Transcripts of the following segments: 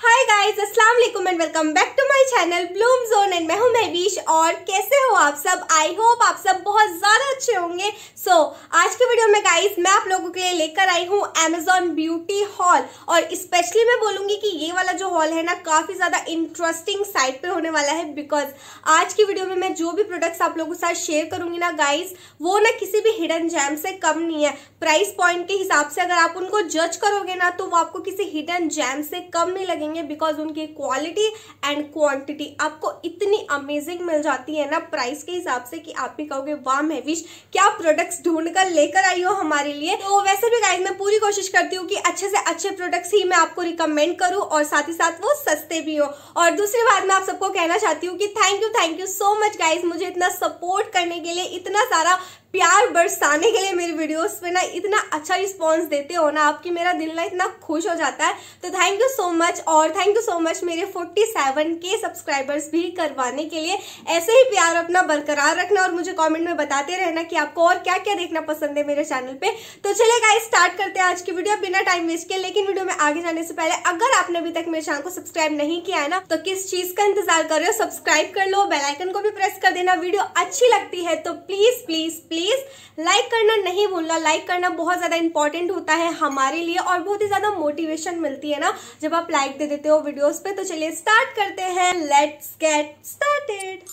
हाय guys अस्सलाम वालेकुम and welcome back to my channel bloom zone and मैं हूं महवीश और कैसे हो आप सब आई होप आप सब बहुत ज़्यादा अच्छे होंगे सो so, आज के वीडियो में गाइस मैं आप लोगों के लिए लेकर आई हूं अमेजोन ब्यूटी हॉल और स्पेशली मैं बोलूंगी कि ये वाला जो हॉल है ना काफ़ी ज़्यादा इंटरेस्टिंग साइट पर होने वाला है बिकॉज आज की वीडियो में मैं जो भी प्रोडक्ट्स आप लोगों के साथ शेयर करूंगी ना गाइज वो ना किसी भी हिडन जैम से कम नहीं है प्राइस पॉइंट के हिसाब से अगर आप उनको जज करोगे ना तो वो आपको किसी हिडन जैम से कम नहीं लगेंगे बिकॉज उनकी क्वालिटी एंड क्वांटिटी आपको इतनी अमेजिंग मिल जाती है ना प्राइस के हिसाब से कि आप भी कहोगे वाह महविश क्या प्रोडक्ट्स ढूंढ कर लेकर आई हो हमारे लिए तो वैसे भी गाइज मैं पूरी कोशिश करती हूँ कि अच्छे से अच्छे प्रोडक्ट्स ही मैं आपको रिकमेंड करूँ और साथ ही साथ वो सस्ते भी हो और दूसरी बात मैं आप सबको कहना चाहती हूँ कि thank you thank you so much guys मुझे इतना सपोर्ट करने के लिए इतना सारा प्यार बरसाने के लिए मेरी वीडियोस पे ना इतना अच्छा रिस्पांस देते हो ना आपकी मेरा दिल ना इतना खुश हो जाता है तो थैंक यू सो मच और थैंक यू सो मच मेरे 47 के सब्सक्राइबर्स भी करवाने के लिए ऐसे ही प्यार अपना बरकरार रखना और मुझे कॉमेंट में बताते रहना कि आपको और क्या क्या देखना पसंद है मेरे चैनल पर तो चले गाइस स्टार्ट करते हैं आज की वीडियो बिना टाइम वेस्ट के लेकिन वीडियो में आगे जाने से पहले अगर आपने अभी तक मेरे चैनल को सब्सक्राइब नहीं किया है ना तो किस चीज का इंतजार कर रहे हो सब्सक्राइब कर लो बेलाइकन को भी प्रेस कर देना वीडियो अच्छी लगती है तो please please please please like करना नहीं भूलना लाइक करना बहुत ज़्यादा इंपॉर्टेंट होता है हमारे लिए और बहुत ही ज़्यादा मोटिवेशन मिलती है ना जब आप लाइक दे देते हो वीडियोस पे तो चलिए स्टार्ट करते हैं let's get started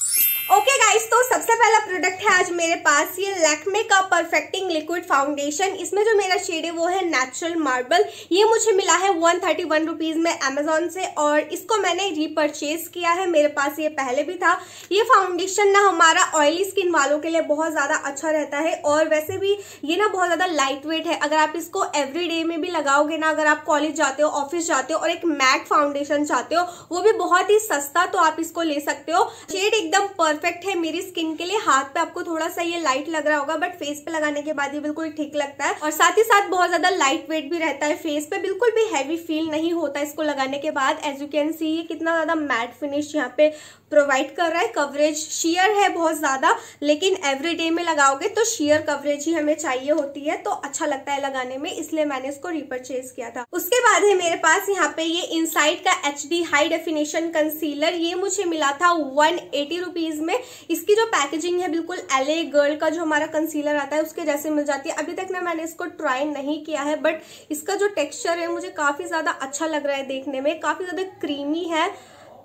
okay okay guys तो सबसे पहला प्रोडक्ट है आज मेरे पास ये लैक्मे का परफेक्टिंग लिक्विड फाउंडेशन इसमें जो मेरा शेड है वो है नेचुरल मार्बल ये मुझे मिला है वन थर्टी वन रुपीज़ में अमेजोन से और इसको मैंने रिपर्चेज किया है मेरे पास ये पहले भी था ये फाउंडेशन ना हमारा ऑयली स्किन वालों के लिए बहुत ज़्यादा अच्छा रहता है और वैसे भी ये ना बहुत ज़्यादा लाइट वेट है अगर आप इसको एवरी में भी लगाओगे ना अगर आप कॉलेज जाते हो ऑफिस जाते हो और एक मैट फाउंडेशन चाहते हो वो भी बहुत ही सस्ता तो आप इसको ले सकते हो शेड एकदम परफेक्ट परफेक्ट है मेरी स्किन के लिए हाथ पे आपको थोड़ा सा ये लाइट लग रहा होगा बट फेस पे लगाने के बाद ये बिल्कुल ठीक लगता है और साथ ही साथ बहुत ज्यादा लाइट वेट भी रहता है फेस पे बिल्कुल भी हैवी फील नहीं होता इसको लगाने के बाद एज यू कैन सी ये कितना ज्यादा मैट फिनिश यहाँ पे प्रोवाइड कर रहा है कवरेज शेयर है बहुत ज़्यादा लेकिन एवरी डे में लगाओगे तो शेयर कवरेज ही हमें चाहिए होती है तो अच्छा लगता है लगाने में इसलिए मैंने इसको रिपर्चेज किया था उसके बाद है मेरे पास यहाँ पे ये इनसाइड का H D high definition concealer ये मुझे मिला था वन एटी रुपीज में इसकी जो पैकेजिंग है बिल्कुल एल ए गर्ल का जो हमारा कंसीलर आता है उसके जैसे मिल जाती है अभी तक ना मैंने इसको ट्राई नहीं किया है बट इसका जो टेक्स्चर है मुझे काफ़ी ज़्यादा अच्छा लग रहा है देखने में काफ़ी ज़्यादा क्रीमी है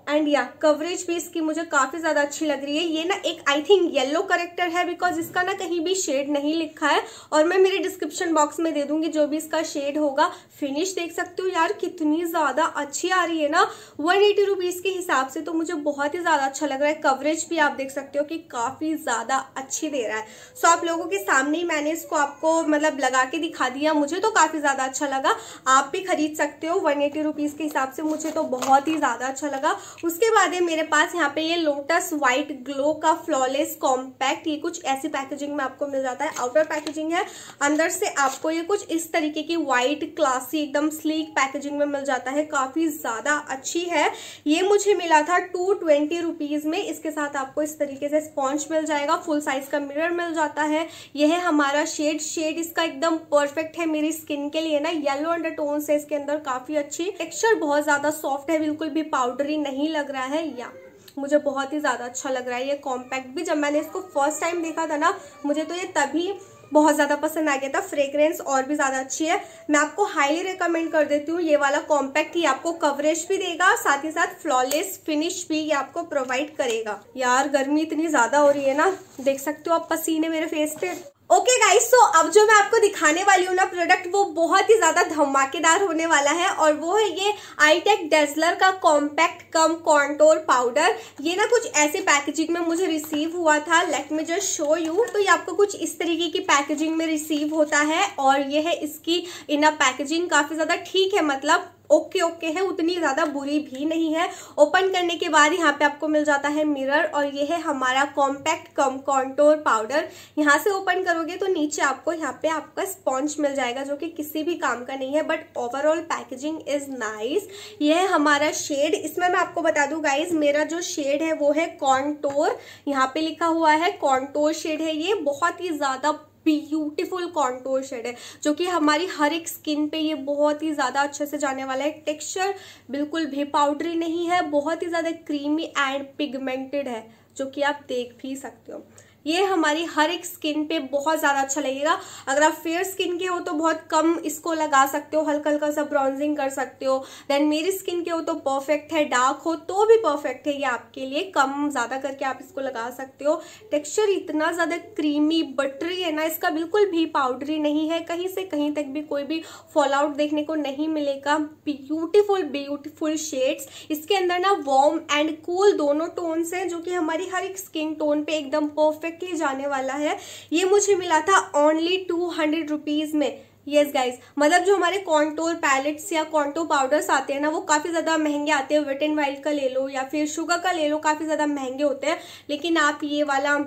एंड या कवरेज भी इसकी मुझे काफ़ी ज़्यादा अच्छी लग रही है ये ना एक आई थिंक येलो करेक्टर है बिकॉज इसका ना कहीं भी शेड नहीं लिखा है और मैं मेरे डिस्क्रिप्शन बॉक्स में दे दूंगी जो भी इसका शेड होगा फिनिश देख सकते हो यार कितनी ज़्यादा अच्छी आ रही है ना वन एटी रुपीज़ के हिसाब से तो मुझे बहुत ही ज़्यादा अच्छा लग रहा है कवरेज भी आप देख सकते हो कि काफ़ी ज़्यादा अच्छी दे रहा है सो so, आप लोगों के सामने ही मैंने इसको आपको मतलब लगा के दिखा दिया मुझे तो काफ़ी ज़्यादा अच्छा लगा आप भी खरीद सकते हो वन एटी के हिसाब से मुझे तो बहुत ही ज़्यादा अच्छा लगा उसके बाद है मेरे पास यहाँ पे ये लोटस वाइट ग्लो का फ्लॉलेस कॉम्पैक्ट ये कुछ ऐसी पैकेजिंग में आपको मिल जाता है आउटर पैकेजिंग है अंदर से आपको ये कुछ इस तरीके की वाइट क्लासी एकदम स्लीक पैकेजिंग में मिल जाता है काफ़ी ज़्यादा अच्छी है ये मुझे मिला था टू ट्वेंटी रुपीज़ में इसके साथ आपको इस तरीके से स्पॉन्ज मिल जाएगा फुल साइज़ का मिरर मिल जाता है यह है हमारा शेड शेड इसका एकदम परफेक्ट है मेरी स्किन के लिए ना येलो अंडर टोन है इसके अंदर काफ़ी अच्छी टेक्स्चर बहुत ज़्यादा सॉफ्ट है बिल्कुल भी पाउडरी नहीं नहीं लग रहा है या मुझे बहुत ही ज़्यादा अच्छा लग रहा है ये कॉम्पैक्ट भी जब मैंने इसको फर्स्ट टाइम देखा था ना मुझे तो ये तभी बहुत ज़्यादा पसंद आ गया था फ्रेग्रेंस और भी ज़्यादा अच्छी है मैं आपको हाईली रिकमेंड कर देती हूँ ये वाला कॉम्पैक्ट ही आपको कवरेज भी देगा साथ ही साथ फ्लॉलेस फिनिश भी ये आपको प्रोवाइड करेगा यार गर्मी इतनी ज़्यादा हो रही है ना देख सकते हो आप पसीने मेरे फेस पे ओके गाइस सो अब जो मैं आपको दिखाने वाली हूँ ना प्रोडक्ट वो बहुत ही ज़्यादा धमाकेदार होने वाला है और वो है ये आईटेक डेजलर का कॉम्पैक्ट कम कॉन्टोर पाउडर ये ना कुछ ऐसे पैकेजिंग में मुझे रिसीव हुआ था let me just show you तो ये आपको कुछ इस तरीके की पैकेजिंग में रिसीव होता है और ये है इसकी इनर पैकेजिंग काफ़ी ज़्यादा ठीक है मतलब ओके ओके है उतनी ज़्यादा बुरी भी नहीं है ओपन करने के बाद यहाँ पे आपको मिल जाता है मिरर और ये है हमारा कॉम्पैक्ट कम कॉन्टोर पाउडर यहाँ से ओपन करोगे तो नीचे आपको यहाँ पे आपका स्पॉन्ज मिल जाएगा जो कि किसी भी काम का नहीं है but overall packaging is nice ये है हमारा शेड इसमें मैं आपको बता दूँ गाइज मेरा जो शेड है वो है कॉन्टोर यहाँ पे लिखा हुआ है कॉन्टोर शेड है ये बहुत ही ज़्यादा ब्यूटीफुल कॉन्टोर शेड है जो कि हमारी हर एक स्किन पे ये बहुत ही ज़्यादा अच्छे से जाने वाला है टेक्सचर बिल्कुल भी पाउडरी नहीं है बहुत ही ज़्यादा क्रीमी एंड पिगमेंटेड है जो कि आप देख भी सकते हो ये हमारी हर एक स्किन पे बहुत ज़्यादा अच्छा लगेगा अगर आप फेयर स्किन के हो तो बहुत कम इसको लगा सकते हो हल्का हल्का सा ब्राउन्जिंग कर सकते हो देन मेरी स्किन के हो तो परफेक्ट है डार्क हो तो भी परफेक्ट है ये आपके लिए कम ज़्यादा करके आप इसको लगा सकते हो टेक्स्चर इतना ज़्यादा क्रीमी बटरी है ना इसका बिल्कुल भी पाउडरी नहीं है कहीं से कहीं तक भी कोई भी फॉल आउट देखने को नहीं मिलेगा ब्यूटीफुल ब्यूटीफुल शेड्स इसके अंदर ना वॉर्म एंड कूल दोनों टोन्स हैं जो कि हमारी हर एक स्किन टोन पे एकदम परफेक्ट परफेक्टली जाने वाला है ये मुझे मिला था ओनली टू हंड्रेड रुपीज़ में येस yes गाइज मतलब जो हमारे कॉन्टोर पैलेट्स या कॉन्टो पाउडर्स आते हैं ना वो काफ़ी ज़्यादा महंगे आते हैं वेट एंड वाइल्ड का ले लो या फिर शुगर का ले लो काफ़ी ज़्यादा महंगे होते हैं लेकिन आप ये वाला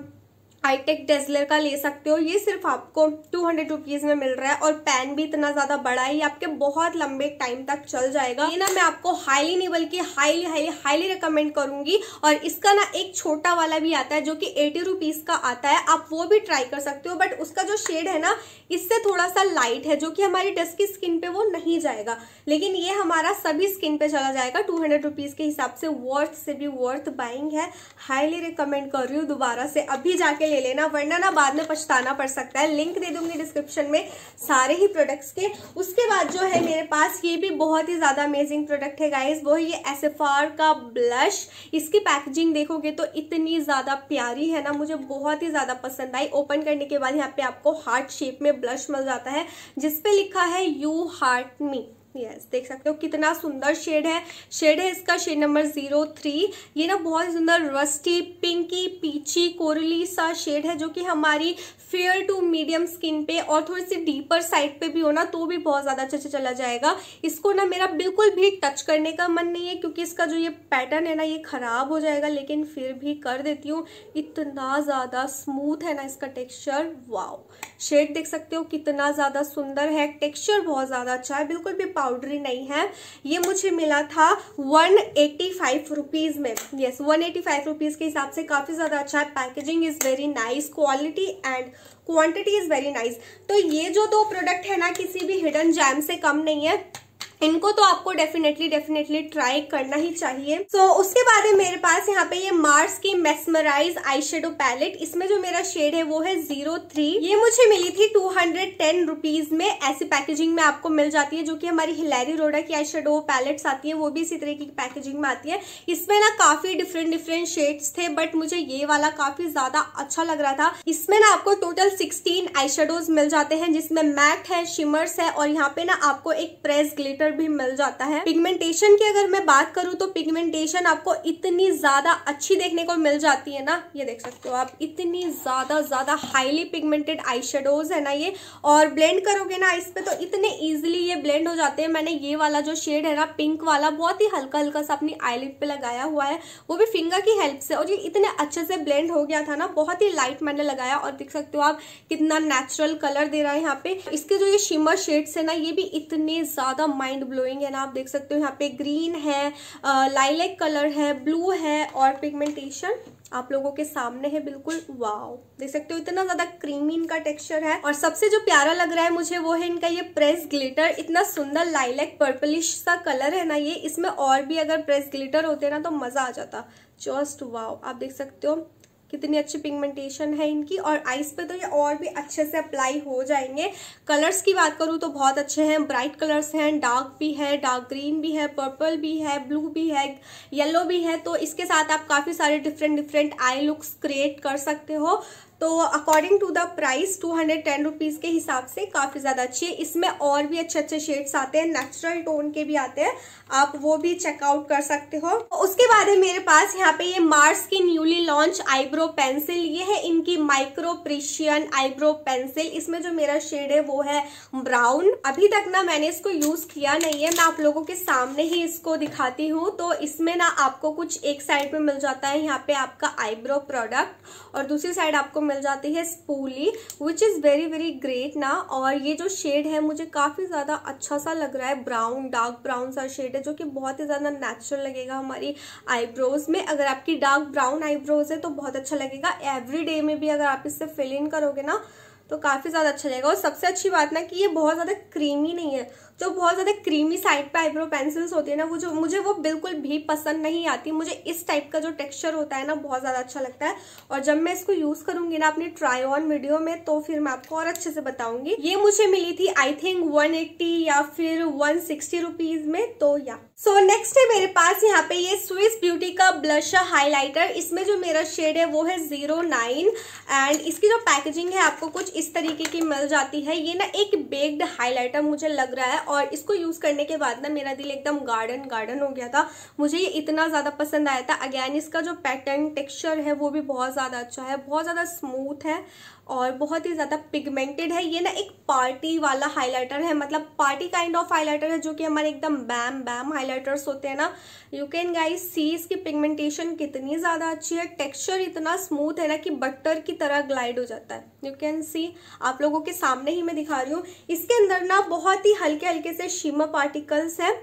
हाईटेक डेजलर का ले सकते हो ये सिर्फ आपको टू हंड्रेड रुपीज़ में मिल रहा है और पैन भी इतना ज़्यादा बड़ा है ये आपके बहुत लंबे टाइम तक चल जाएगा ये ना मैं आपको हाईली नहीं बल्कि हाईली हाईली हाईली रिकमेंड करूंगी और इसका ना एक छोटा वाला भी आता है जो कि एटी रुपीज़ का आता है आप वो भी ट्राई कर सकते हो बट उसका जो शेड है ना इससे थोड़ा सा लाइट है जो कि हमारी डस्ट की स्किन पे वो नहीं जाएगा लेकिन ये हमारा सभी स्किन पे चला जाएगा टू हंड्रेड रुपीज़ के हिसाब से वर्थ से भी वर्थ बाइंग है हाईली रिकमेंड कर रही हूँ दोबारा से अभी जाके ले लेना वरना ना बाद में पछताना पड़ सकता है लिंक दे दूंगी डिस्क्रिप्शन में सारे ही प्रोडक्ट्स के उसके बाद जो है मेरे पास ये भी बहुत ही ज़्यादा अमेजिंग प्रोडक्ट है गाइज वो है ये एस का ब्लश इसकी पैकेजिंग देखोगे तो इतनी ज़्यादा प्यारी है ना मुझे बहुत ही ज़्यादा पसंद आई ओपन करने के बाद यहाँ पे आपको हार्ट शेप में ब्लश मिल जाता है जिसपे लिखा है यू हार्ट मी यस देख सकते हो कितना सुंदर शेड है शेड है इसका शेड नंबर जीरो थ्री ये ना बहुत सुंदर रस्टी पिंकी पीची कोरली सा शेड है जो कि हमारी फेयर टू मीडियम स्किन पे और थोड़ी सी डीपर साइड पे भी हो ना तो भी बहुत ज़्यादा अच्छा अच्छा चला जाएगा इसको ना मेरा बिल्कुल भी टच करने का मन नहीं है क्योंकि इसका जो ये पैटर्न है ना ये ख़राब हो जाएगा लेकिन फिर भी कर देती हूँ इतना ज़्यादा स्मूथ है ना इसका टेक्स्चर वाओ शेड देख सकते हो कितना ज़्यादा सुंदर है टेक्स्चर बहुत ज़्यादा अच्छा है बिल्कुल भी पाउडर पाउडरी नहीं है ये मुझे मिला था वन एटी फाइव रुपीज़ में yes one eighty five rupees के हिसाब से काफ़ी ज़्यादा अच्छा है packaging is very nice quality and quantity is very nice तो ये जो दो प्रोडक्ट है ना किसी भी हिडन जैम से कम नहीं है इनको तो आपको डेफिनेटली डेफिनेटली ट्राई करना ही चाहिए सो so, उसके बाद है मेरे पास यहाँ पे ये मार्स की मेस्मराइज आई शेडो पैलेट इसमें जो मेरा शेड है वो है जीरो थ्री ये मुझे मिली थी टू हंड्रेड टेन रुपीज में ऐसी पैकेजिंग में आपको मिल जाती है जो कि हमारी हिलैरी रोडा की आई शेडो पैलेट्स आती है वो भी इसी तरीके की पैकेजिंग में आती है इसमें ना काफी डिफरेंट डिफरेंट शेड्स थे बट मुझे ये वाला काफी ज्यादा अच्छा लग रहा था इसमें ना आपको टोटल सिक्सटीन आई मिल जाते हैं जिसमें मैट है शिमर्स है और यहाँ पे ना आपको एक प्रेस ग्लिटर कलर भी मिल जाता है पिगमेंटेशन की अगर मैं बात करूँ तो पिगमेंटेशन आपको इतनी ज्यादा अच्छी देखने को मिल जाती है ना ये देख सकते हो आप इतनी ज्यादा ज्यादा हाईली पिगमेंटेड आई है ना ये और ब्लेंड करोगे ना इस पे तो इतने ईजिली ये ब्लेंड हो जाते हैं मैंने ये वाला जो शेड है ना पिंक वाला बहुत ही हल्का हल्का सा अपनी आईलिड पे लगाया हुआ है वो भी फिंगर की हेल्प से और ये इतने अच्छे से ब्लेंड हो गया था ना बहुत ही लाइट मैंने लगाया और देख सकते हो आप कितना नेचुरल कलर दे रहा है यहाँ पे इसके जो ये शिमर शेड्स है ना ये भी इतने ज्यादा माइंड माइंड ब्लोइंग है ना आप देख सकते हो यहाँ पे ग्रीन है लाइलेक कलर है ब्लू है और पिगमेंटेशन आप लोगों के सामने है बिल्कुल वाओ देख सकते हो इतना ज्यादा क्रीमी इनका टेक्सचर है और सबसे जो प्यारा लग रहा है मुझे वो है इनका ये प्रेस ग्लिटर इतना सुंदर लाइलेक पर्पलिश सा कलर है ना ये इसमें और भी अगर प्रेस ग्लिटर होते ना तो मजा आ जाता जस्ट वाओ आप देख सकते हो कितनी अच्छी पिगमेंटेशन है इनकी और आइस पे तो ये और भी अच्छे से अप्लाई हो जाएंगे कलर्स की बात करूँ तो बहुत अच्छे हैं ब्राइट कलर्स हैं डार्क भी है डार्क ग्रीन भी है पर्पल भी है ब्लू भी है येलो भी है तो इसके साथ आप काफ़ी सारे different different eye looks create कर सकते हो तो according to the price two hundred ten rupees के हिसाब से काफ़ी ज़्यादा अच्छी है इसमें और भी अच्छे अच्छे शेड्स आते हैं नेचुरल टोन के भी आते हैं आप वो भी चेकआउट कर सकते हो उसके बाद है मेरे पास यहाँ पे ये मार्स की न्यूली लॉन्च आईब्रो पेंसिल ये है इनकी माइक्रो प्रिशियन आईब्रो पेंसिल इसमें जो मेरा शेड है वो है ब्राउन अभी तक ना मैंने इसको यूज़ किया नहीं है मैं आप लोगों के सामने ही इसको दिखाती हूँ तो इसमें ना आपको कुछ एक साइड में मिल जाता है यहाँ पे आपका आईब्रो प्रोडक्ट और दूसरी साइड आपको मिल जाती है spoolie which is very very great ना और ये जो शेड है मुझे काफ़ी ज़्यादा अच्छा सा लग रहा है ब्राउन डार्क ब्राउन सा शेड है जो कि बहुत ही ज़्यादा नेचुरल लगेगा हमारी आईब्रोज में अगर आपकी डार्क ब्राउन आईब्रोज है तो बहुत अच्छा लगेगा एवरी डे में भी अगर आप इससे फिल इन करोगे ना तो काफ़ी ज़्यादा अच्छा लगेगा और सबसे अच्छी बात ना कि ये बहुत ज़्यादा क्रीमी नहीं है जो बहुत ज़्यादा क्रीमी साइड पे आईब्रो पेंसिल्स होती है ना वो जो मुझे वो बिल्कुल भी पसंद नहीं आती मुझे इस टाइप का जो टेक्सचर होता है ना बहुत ज़्यादा अच्छा लगता है और जब मैं इसको यूज़ करूंगी ना अपनी ट्राई ऑन वीडियो में तो फिर मैं आपको और अच्छे से बताऊंगी ये मुझे मिली थी आई थिंक वन या फिर वन सिक्सटी में तो या सो नेक्स्ट है मेरे पास यहाँ पे ये स्विस ब्यूटी का ब्लश हाईलाइटर इसमें जो मेरा शेड है वो है जीरो नाइन एंड इसकी जो पैकेजिंग है आपको कुछ इस तरीके की मिल जाती है ये ना एक बेग्ड हाईलाइटर मुझे लग रहा है और इसको यूज़ करने के बाद ना मेरा दिल एकदम गार्डन गार्डन हो गया था मुझे ये इतना ज़्यादा पसंद आया था अगैन इसका जो पैटर्न टेक्स्चर है वो भी बहुत ज़्यादा अच्छा है बहुत ज़्यादा स्मूथ है और बहुत ही ज़्यादा पिगमेंटेड है ये ना एक पार्टी वाला हाइलाइटर है मतलब पार्टी काइंड ऑफ हाइलाइटर है जो कि हमारे एकदम बैम बैम हाइलाइटर्स होते हैं ना यू कैन गाइस सी इसकी पिगमेंटेशन कितनी ज़्यादा अच्छी है टेक्सचर इतना स्मूथ है ना कि बटर की तरह ग्लाइड हो जाता है यू कैन सी आप लोगों के सामने ही मैं दिखा रही हूँ इसके अंदर ना बहुत ही हल्के हल्के से शीमा पार्टिकल्स हैं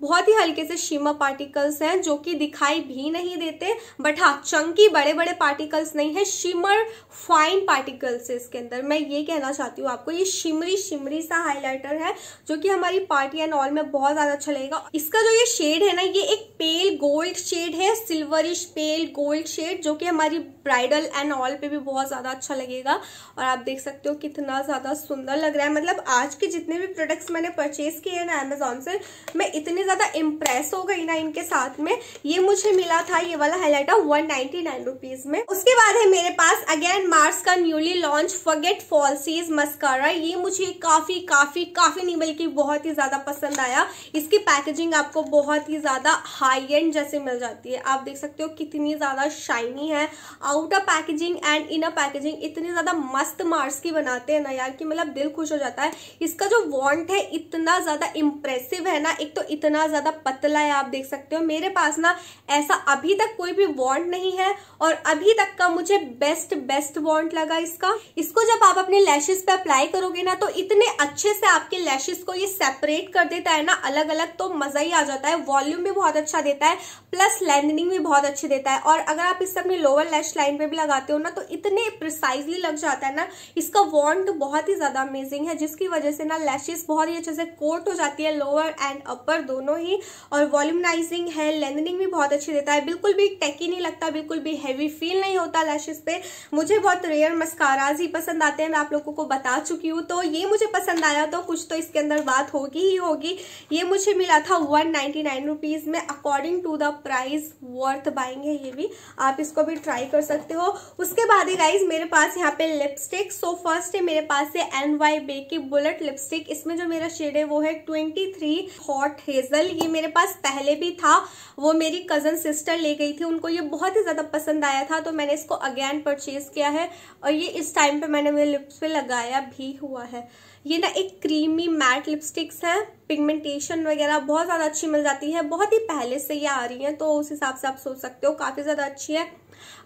बहुत ही हल्के से शीमा पार्टिकल्स हैं जो कि दिखाई भी नहीं देते बट हाँ चंकी बड़े बड़े पार्टिकल्स नहीं है शिमर फाइन पार्टिकल्स है इसके अंदर मैं ये कहना चाहती हूँ आपको ये शिमरी शिमरी सा हाईलाइटर है जो कि हमारी पार्टी एंड ऑल में बहुत ज़्यादा अच्छा लगेगा इसका जो ये शेड है ना ये एक पेल गोल्ड शेड है सिल्वरिश पेल गोल्ड शेड जो कि हमारी ब्राइडल एंड ऑल पे भी बहुत ज़्यादा अच्छा लगेगा और आप देख सकते हो कितना ज़्यादा सुंदर लग रहा है मतलब आज के जितने भी प्रोडक्ट्स मैंने परचेज किए हैं ना अमेजोन से मैं इतने ज़्यादा इम्प्रेस हो गई ना इनके साथ में ये मुझे मिला था ये वाला highlighter one ninety nine rupees में उसके बाद है मेरे पास अगेन मार्स का newly launch forget falsies mascara ये मुझे काफ़ी काफ़ी काफ़ी नहीं बल्कि बहुत ही ज़्यादा पसंद आया इसकी पैकेजिंग आपको बहुत ही ज़्यादा हाई एंड जैसे मिल जाती है आप देख सकते हो कितनी ज़्यादा शाइनी है outer packaging and inner packaging इतनी ज़्यादा मस्त मार्स की बनाते हैं ना यार कि मतलब दिल खुश हो जाता है इसका जो वॉन्ट है इतना ज़्यादा इम्प्रेसिव है ना एक तो इतना कितना ज़्यादा पतला है आप देख सकते हो मेरे पास ना ऐसा अभी तक कोई भी वॉन्ट नहीं है और अभी तक का मुझे बेस्ट बेस्ट वॉन्ट लगा इसका इसको जब आप अपने लैशेज पे अप्लाई करोगे ना तो इतने अच्छे से आपके लैशेज को ये सेपरेट कर देता है ना अलग अलग तो मजा ही आ जाता है वॉल्यूम भी बहुत अच्छा देता है प्लस लेंथनिंग भी बहुत अच्छी देता है और अगर आप इससे अपने लोअर लैश लाइन पे भी लगाते हो ना तो इतने प्रिसाइजली लग जाता है ना इसका वॉन्ट तो बहुत ही ज्यादा अमेजिंग है जिसकी वजह से ना लैशेज बहुत ही अच्छे से कोट हो जाती है लोअर एंड अपर दोनों दोनों ही और वॉल्यूमनाइजिंग है लेंथनिंग भी बहुत अच्छी देता है बिल्कुल भी टेकी नहीं लगता बिल्कुल भी हैवी फील नहीं होता लैशेज पे मुझे बहुत रेयर मस्काराज ही पसंद आते हैं मैं आप लोगों को बता चुकी हूँ तो ये मुझे पसंद आया तो कुछ तो इसके अंदर बात होगी ही होगी ये मुझे मिला था वन नाइन्टी में according to the price worth buying है ये भी आप इसको भी ट्राई कर सकते हो उसके बाद ही गाइज मेरे पास यहाँ पे लिपस्टिक सो फर्स्ट है मेरे पास है एन वाई बे की बुलेट लिपस्टिक इसमें जो मेरा शेड है वो है twenty three hot hazel purple ये मेरे पास पहले भी था वो मेरी कज़न सिस्टर ले गई थी उनको ये बहुत ही ज़्यादा पसंद आया था तो मैंने इसको अगेन परचेज़ किया है और ये इस टाइम पे मैंने मेरे लिप्स पे लगाया भी हुआ है ये ना एक क्रीमी मैट लिपस्टिक्स हैं पिगमेंटेशन वगैरह बहुत ज़्यादा अच्छी मिल जाती है बहुत ही पहले से ये आ रही हैं तो उस हिसाब से आप सोच सकते हो काफ़ी ज़्यादा अच्छी है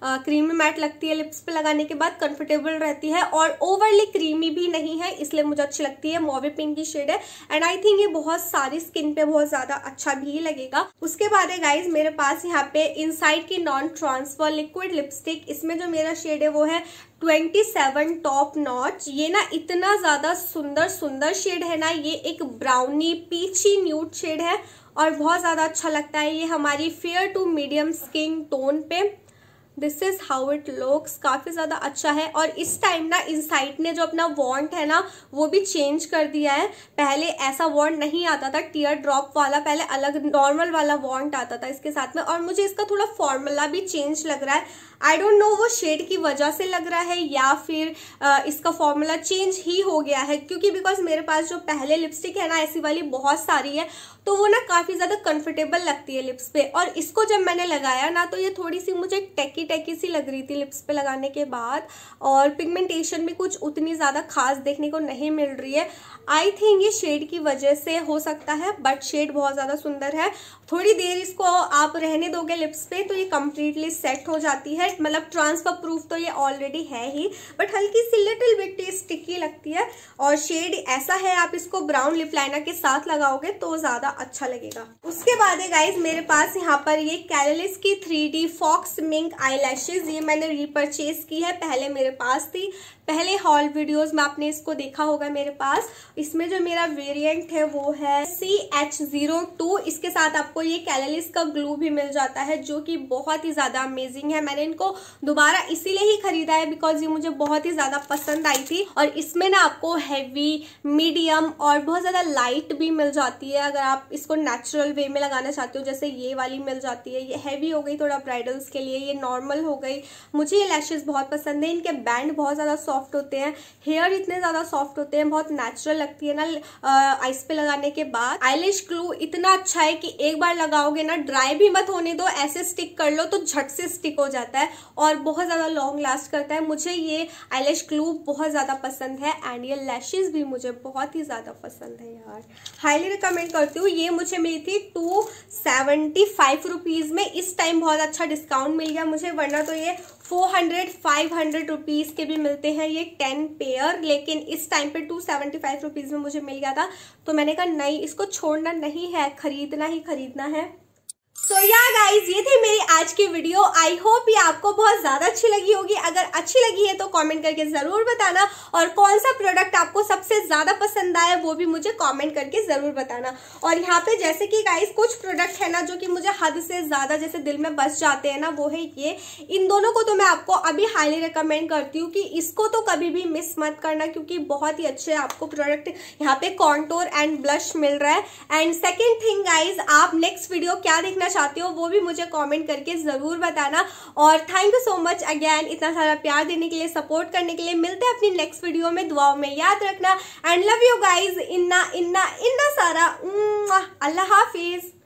क्रीमी मैट लगती है लिप्स पे लगाने के बाद कंफर्टेबल रहती है और ओवरली क्रीमी भी नहीं है इसलिए मुझे अच्छी लगती है मोवी पिंक की शेड है एंड आई थिंक ये बहुत सारी स्किन पे बहुत ज़्यादा अच्छा भी लगेगा उसके बाद है गाइज मेरे पास यहाँ पे इन की नॉन ट्रांसफर लिक्विड लिपस्टिक इसमें जो मेरा शेड है वो है ट्वेंटी सेवन टॉप नॉच ये ना इतना ज़्यादा सुंदर सुंदर शेड है ना ये एक ब्राउनी पीची न्यूट शेड है और बहुत ज़्यादा अच्छा लगता है ये हमारी fair to medium skin tone पे this is how it looks काफ़ी ज़्यादा अच्छा है और इस टाइम ना इनसाइट ने जो अपना वॉन्ट है ना वो भी चेंज कर दिया है पहले ऐसा वॉन्ट नहीं आता था टीयर ड्रॉप वाला पहले अलग नॉर्मल वाला वॉन्ट आता था इसके साथ में और मुझे इसका थोड़ा फॉर्मूला भी चेंज लग रहा है आई डोंट नो वो शेड की वजह से लग रहा है या फिर आ, इसका फॉर्मूला चेंज ही हो गया है क्योंकि बिकॉज मेरे पास जो पहले लिपस्टिक है ना ऐसी वाली बहुत सारी है तो वो ना काफ़ी ज़्यादा कंफर्टेबल लगती है लिप्स पे और इसको जब मैंने लगाया ना तो ये थोड़ी सी मुझे टैकी टैकी सी लग रही थी लिप्स पे लगाने के बाद और पिगमेंटेशन भी कुछ उतनी ज़्यादा खास देखने को नहीं मिल रही है आई थिंक ये शेड की वजह से हो सकता है बट शेड बहुत ज़्यादा सुंदर है थोड़ी देर इसको आप रहने दोगे लिप्स पे तो ये कम्प्लीटली सेट हो जाती है मतलब ट्रांसफर प्रूफ तो ये ऑलरेडी है ही बट हल्की सी लिटिल बिट स्टिकी लगती है और शेड ऐसा है आप इसको ब्राउन लिप लाइनर के साथ लगाओगे तो ज़्यादा अच्छा लगेगा उसके बाद है गाइज मेरे पास यहाँ पर ये कैलिस की three D faux mink eye ये मैंने रिपर्चेज की है पहले मेरे पास थी पहले हॉल वीडियोस में आपने इसको देखा होगा मेरे पास इसमें जो मेरा वेरिएंट है वो है सी एच जीरो टू इसके साथ आपको ये कैलेलिस का ग्लू भी मिल जाता है जो कि बहुत ही ज़्यादा अमेजिंग है मैंने इनको दोबारा इसीलिए ही खरीदा है बिकॉज ये मुझे बहुत ही ज़्यादा पसंद आई थी और इसमें ना आपको हैवी मीडियम और बहुत ज़्यादा लाइट भी मिल जाती है अगर आप इसको नेचुरल वे में लगाना चाहते हो जैसे ये वाली मिल जाती है ये हैवी हो गई थोड़ा ब्राइडल्स के लिए ये नॉर्मल हो गई मुझे ये लैशेज़ बहुत पसंद है इनके बैंड बहुत ज़्यादा सॉफ्ट होते हैं हेयर इतने ज़्यादा सॉफ्ट होते हैं बहुत नेचुरल लगती है ना आइस पे लगाने के बाद आईलिश ग्लू इतना अच्छा है कि एक बार बार लगाओगे ना ड्राई भी मत होने दो ऐसे स्टिक कर लो तो झट से स्टिक हो जाता है और बहुत ज़्यादा लॉन्ग लास्ट करता है मुझे ये आईलैश क्लू बहुत ज़्यादा पसंद है एंड ये लैशेज भी मुझे बहुत ही ज़्यादा पसंद है यार हाईली रिकमेंड करती हूँ ये मुझे मिली थी टू सेवेंटी फाइव रुपीज़ में इस टाइम बहुत अच्छा डिस्काउंट मिल गया मुझे वरना तो ये four hundred five hundred rupees के भी मिलते हैं ये टेन पेयर लेकिन इस टाइम पे टू सेवेंटी फाइव रुपीज़ में मुझे मिल गया था तो मैंने कहा नहीं इसको छोड़ना नहीं है खरीदना ही खरीदना है सो या गाइज ये थी मेरी आज की वीडियो आई होप ये आपको बहुत ज़्यादा अच्छी लगी होगी अगर अच्छी लगी है तो कमेंट करके ज़रूर बताना और कौन सा प्रोडक्ट आपको सबसे ज़्यादा पसंद आया वो भी मुझे कमेंट करके ज़रूर बताना और यहाँ पे जैसे कि गाइज कुछ प्रोडक्ट है ना जो कि मुझे हद से ज़्यादा जैसे दिल में बस जाते हैं ना वो है ये इन दोनों को तो मैं आपको अभी हाईली रिकमेंड करती हूँ कि इसको तो कभी भी मिस मत करना क्योंकि बहुत ही अच्छे आपको प्रोडक्ट यहाँ पे कॉन्टोर एंड ब्लश मिल रहा है एंड सेकेंड थिंग गाइज आप नेक्स्ट वीडियो क्या देखना सुनना चाहते हो वो भी मुझे कॉमेंट करके ज़रूर बताना और thank you so much again इतना सारा प्यार देने के लिए सपोर्ट करने के लिए मिलते हैं अपनी नेक्स्ट वीडियो में दुआओं में याद रखना एंड लव यू गाइज इन्ना इन्ना इन्ना सारा अल्लाह हाफिज़